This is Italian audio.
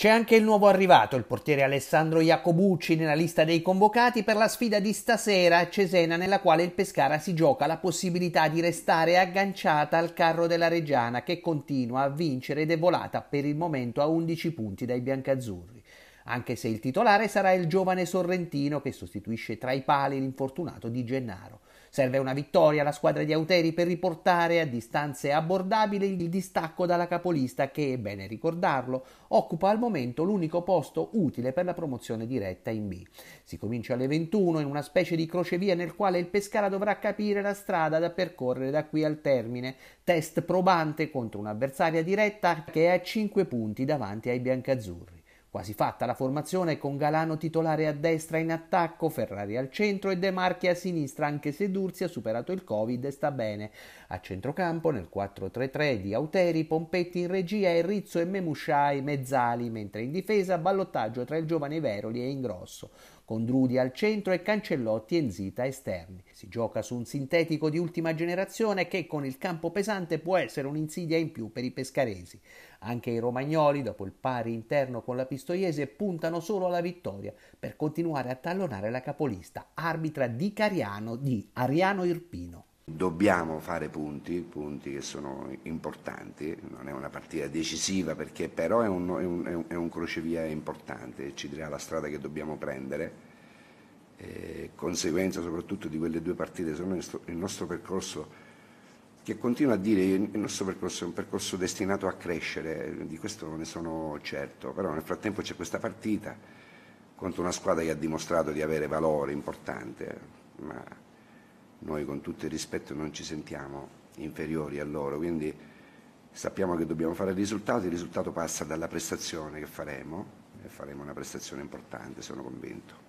C'è anche il nuovo arrivato, il portiere Alessandro Iacobucci, nella lista dei convocati per la sfida di stasera a Cesena, nella quale il Pescara si gioca la possibilità di restare agganciata al carro della Reggiana, che continua a vincere ed è volata per il momento a 11 punti dai biancazzurri. Anche se il titolare sarà il giovane sorrentino che sostituisce tra i pali l'infortunato Di Gennaro. Serve una vittoria alla squadra di Auteri per riportare a distanze abbordabili il distacco dalla capolista che, è bene ricordarlo, occupa al momento l'unico posto utile per la promozione diretta in B. Si comincia alle 21 in una specie di crocevia nel quale il Pescara dovrà capire la strada da percorrere da qui al termine, test probante contro un'avversaria diretta che è a 5 punti davanti ai biancazzurri. Quasi fatta la formazione con Galano titolare a destra in attacco, Ferrari al centro e De Marchi a sinistra, anche se Durzi ha superato il Covid e sta bene. A centrocampo nel 4-3-3 di Auteri, Pompetti in regia e Rizzo e Memusciai mezzali, mentre in difesa ballottaggio tra il giovane Veroli e Ingrosso con Drudi al centro e Cancellotti e Zita esterni. Si gioca su un sintetico di ultima generazione che con il campo pesante può essere un'insidia in più per i pescaresi. Anche i romagnoli, dopo il pari interno con la Pistoiese, puntano solo alla vittoria per continuare a tallonare la capolista, arbitra di Cariano di Ariano Irpino. Dobbiamo fare punti, punti che sono importanti, non è una partita decisiva perché però è un, è un, è un crocevia importante, ci dirà la strada che dobbiamo prendere. Eh, conseguenza soprattutto di quelle due partite, se il nostro percorso che continua a dire che il nostro percorso è un percorso destinato a crescere, di questo ne sono certo, però nel frattempo c'è questa partita contro una squadra che ha dimostrato di avere valore importante, ma noi con tutto il rispetto non ci sentiamo inferiori a loro, quindi sappiamo che dobbiamo fare il risultato, il risultato passa dalla prestazione che faremo e faremo una prestazione importante, sono convinto.